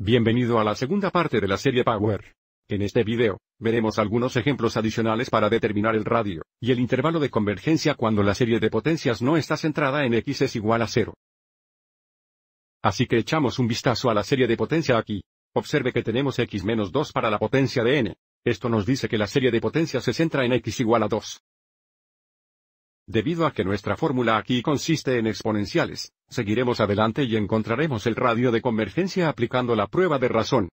Bienvenido a la segunda parte de la serie Power. En este video, veremos algunos ejemplos adicionales para determinar el radio, y el intervalo de convergencia cuando la serie de potencias no está centrada en x es igual a 0. Así que echamos un vistazo a la serie de potencia aquí. Observe que tenemos x menos 2 para la potencia de n. Esto nos dice que la serie de potencias se centra en x igual a 2. Debido a que nuestra fórmula aquí consiste en exponenciales, Seguiremos adelante y encontraremos el radio de convergencia aplicando la prueba de razón.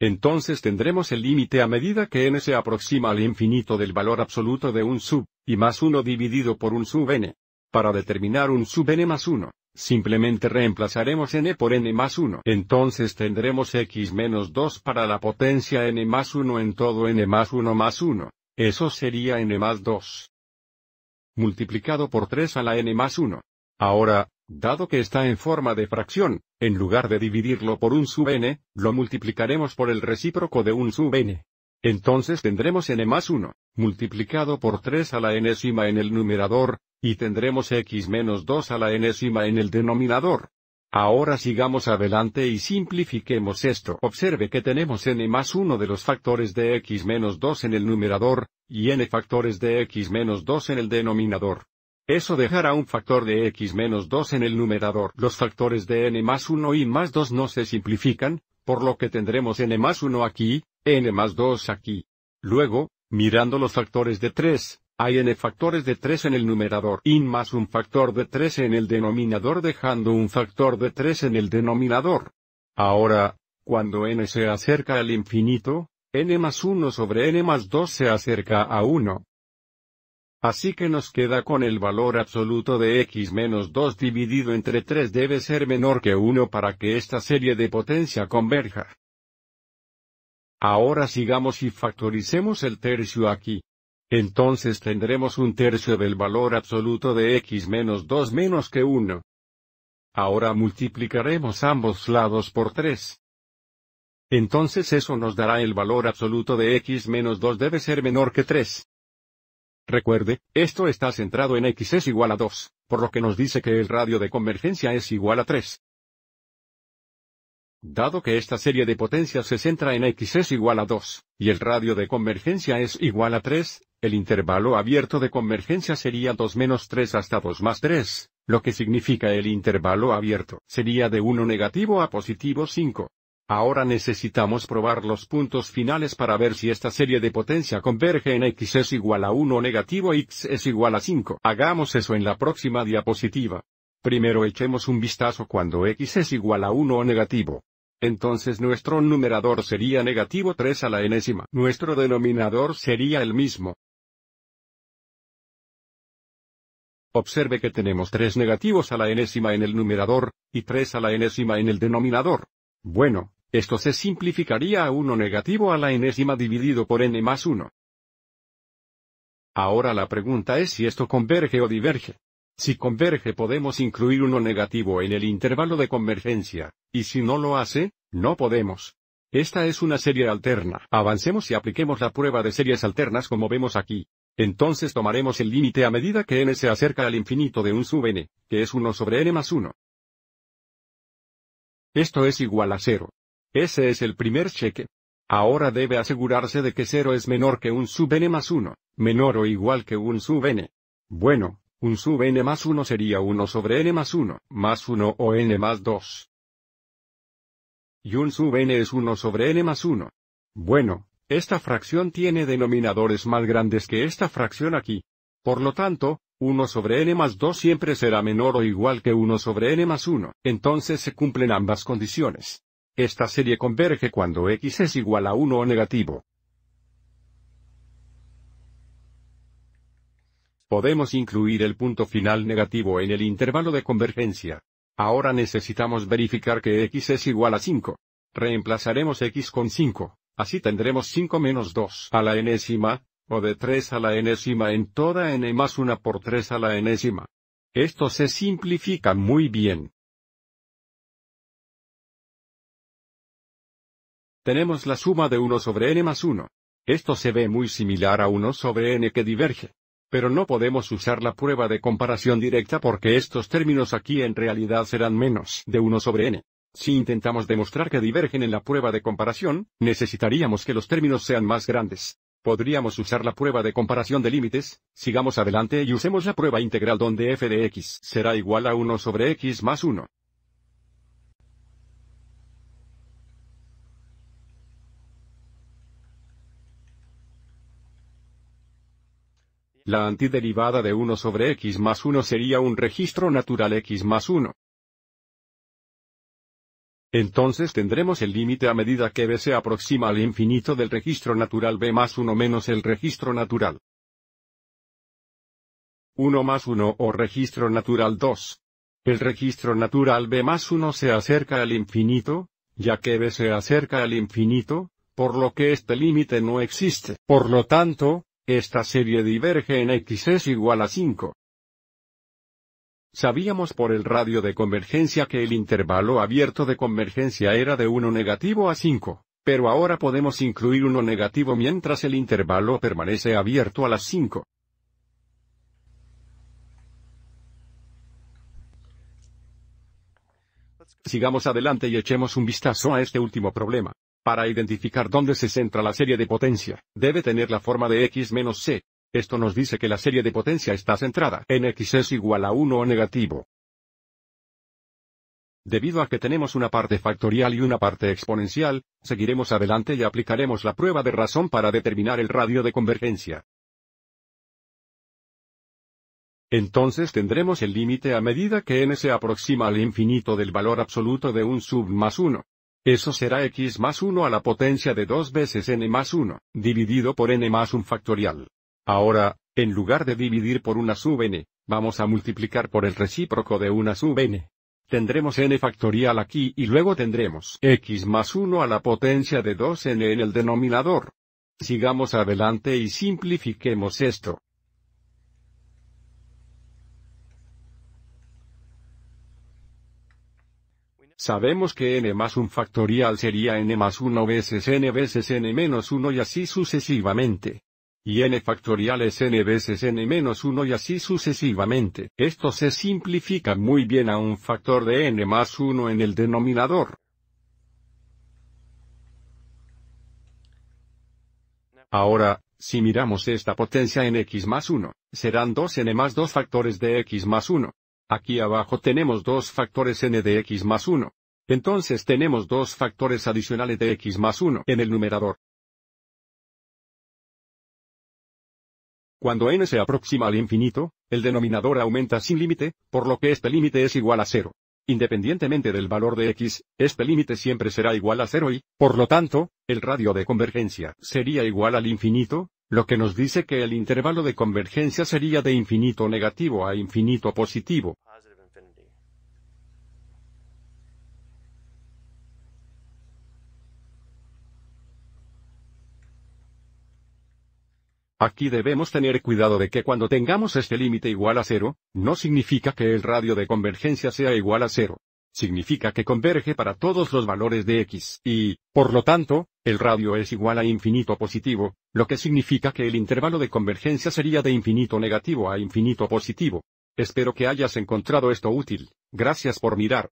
Entonces tendremos el límite a medida que n se aproxima al infinito del valor absoluto de un sub, y más 1 dividido por un sub n. Para determinar un sub n más 1, simplemente reemplazaremos n por n más 1. Entonces tendremos x menos 2 para la potencia n más 1 en todo n más 1 más 1. Eso sería n más 2. Multiplicado por 3 a la n más 1. Ahora, Dado que está en forma de fracción, en lugar de dividirlo por un sub n, lo multiplicaremos por el recíproco de un sub n. Entonces tendremos n más 1, multiplicado por 3 a la enésima en el numerador, y tendremos x menos 2 a la enésima en el denominador. Ahora sigamos adelante y simplifiquemos esto. Observe que tenemos n más 1 de los factores de x menos 2 en el numerador, y n factores de x menos 2 en el denominador. Eso dejará un factor de x menos 2 en el numerador. Los factores de n más 1 y más 2 no se simplifican, por lo que tendremos n más 1 aquí, n más 2 aquí. Luego, mirando los factores de 3, hay n factores de 3 en el numerador y más un factor de 3 en el denominador dejando un factor de 3 en el denominador. Ahora, cuando n se acerca al infinito, n más 1 sobre n más 2 se acerca a 1. Así que nos queda con el valor absoluto de x menos 2 dividido entre 3 debe ser menor que 1 para que esta serie de potencia converja. Ahora sigamos y factoricemos el tercio aquí. Entonces tendremos un tercio del valor absoluto de x menos 2 menos que 1. Ahora multiplicaremos ambos lados por 3. Entonces eso nos dará el valor absoluto de x menos 2 debe ser menor que 3. Recuerde, esto está centrado en x es igual a 2, por lo que nos dice que el radio de convergencia es igual a 3. Dado que esta serie de potencias se centra en x es igual a 2, y el radio de convergencia es igual a 3, el intervalo abierto de convergencia sería 2 menos 3 hasta 2 más 3, lo que significa el intervalo abierto sería de 1 negativo a positivo 5. Ahora necesitamos probar los puntos finales para ver si esta serie de potencia converge en x es igual a 1 o negativo x es igual a 5. Hagamos eso en la próxima diapositiva. Primero echemos un vistazo cuando x es igual a 1 o negativo. Entonces nuestro numerador sería negativo 3 a la enésima. Nuestro denominador sería el mismo. Observe que tenemos 3 negativos a la enésima en el numerador, y 3 a la enésima en el denominador. Bueno, esto se simplificaría a 1 negativo a la enésima dividido por n más 1. Ahora la pregunta es si esto converge o diverge. Si converge podemos incluir 1 negativo en el intervalo de convergencia, y si no lo hace, no podemos. Esta es una serie alterna. Avancemos y apliquemos la prueba de series alternas como vemos aquí. Entonces tomaremos el límite a medida que n se acerca al infinito de un sub n, que es 1 sobre n más 1. Esto es igual a 0. Ese es el primer cheque. Ahora debe asegurarse de que 0 es menor que un sub n más 1, menor o igual que un sub n. Bueno, un sub n más 1 sería 1 sobre n más 1, más 1 o n más 2. Y un sub n es 1 sobre n más 1. Bueno, esta fracción tiene denominadores más grandes que esta fracción aquí. Por lo tanto, 1 sobre n más 2 siempre será menor o igual que 1 sobre n más 1, entonces se cumplen ambas condiciones. Esta serie converge cuando x es igual a 1 o negativo. Podemos incluir el punto final negativo en el intervalo de convergencia. Ahora necesitamos verificar que x es igual a 5. Reemplazaremos x con 5, así tendremos 5 menos 2 a la enésima, o de 3 a la enésima en toda n más 1 por 3 a la enésima. Esto se simplifica muy bien. tenemos la suma de 1 sobre n más 1. Esto se ve muy similar a 1 sobre n que diverge. Pero no podemos usar la prueba de comparación directa porque estos términos aquí en realidad serán menos de 1 sobre n. Si intentamos demostrar que divergen en la prueba de comparación, necesitaríamos que los términos sean más grandes. Podríamos usar la prueba de comparación de límites, sigamos adelante y usemos la prueba integral donde f de x será igual a 1 sobre x más 1. La antiderivada de 1 sobre x más 1 sería un registro natural x más 1. Entonces tendremos el límite a medida que b se aproxima al infinito del registro natural b más 1 menos el registro natural 1 más 1 o registro natural 2. El registro natural b más 1 se acerca al infinito, ya que b se acerca al infinito, por lo que este límite no existe. Por lo tanto, esta serie diverge en x es igual a 5. Sabíamos por el radio de convergencia que el intervalo abierto de convergencia era de 1 negativo a 5, pero ahora podemos incluir 1 negativo mientras el intervalo permanece abierto a las 5. Sigamos adelante y echemos un vistazo a este último problema. Para identificar dónde se centra la serie de potencia, debe tener la forma de x menos c. Esto nos dice que la serie de potencia está centrada en x es igual a 1 o negativo. Debido a que tenemos una parte factorial y una parte exponencial, seguiremos adelante y aplicaremos la prueba de razón para determinar el radio de convergencia. Entonces tendremos el límite a medida que n se aproxima al infinito del valor absoluto de un sub más 1. Eso será x más 1 a la potencia de 2 veces n más 1, dividido por n más 1 factorial. Ahora, en lugar de dividir por una sub n, vamos a multiplicar por el recíproco de una sub n. Tendremos n factorial aquí y luego tendremos x más 1 a la potencia de 2n en el denominador. Sigamos adelante y simplifiquemos esto. Sabemos que n más un factorial sería n más 1 veces n veces n menos 1 y así sucesivamente. Y n factorial es n veces n menos 1 y así sucesivamente. Esto se simplifica muy bien a un factor de n más 1 en el denominador. Ahora, si miramos esta potencia en x más 1, serán 2n más 2 factores de x más 1, Aquí abajo tenemos dos factores n de x más 1. Entonces tenemos dos factores adicionales de x más 1 en el numerador. Cuando n se aproxima al infinito, el denominador aumenta sin límite, por lo que este límite es igual a 0. Independientemente del valor de x, este límite siempre será igual a 0 y, por lo tanto, el radio de convergencia sería igual al infinito, lo que nos dice que el intervalo de convergencia sería de infinito negativo a infinito positivo. Aquí debemos tener cuidado de que cuando tengamos este límite igual a cero, no significa que el radio de convergencia sea igual a cero. Significa que converge para todos los valores de x, y, por lo tanto, el radio es igual a infinito positivo, lo que significa que el intervalo de convergencia sería de infinito negativo a infinito positivo. Espero que hayas encontrado esto útil. Gracias por mirar.